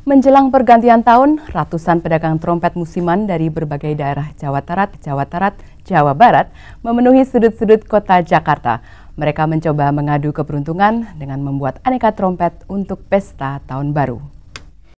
Menjelang pergantian tahun, ratusan pedagang trompet musiman dari berbagai daerah Jawa Barat, Jawa Tarat, Jawa Barat memenuhi sudut-sudut kota Jakarta. Mereka mencoba mengadu keberuntungan dengan membuat aneka trompet untuk pesta tahun baru.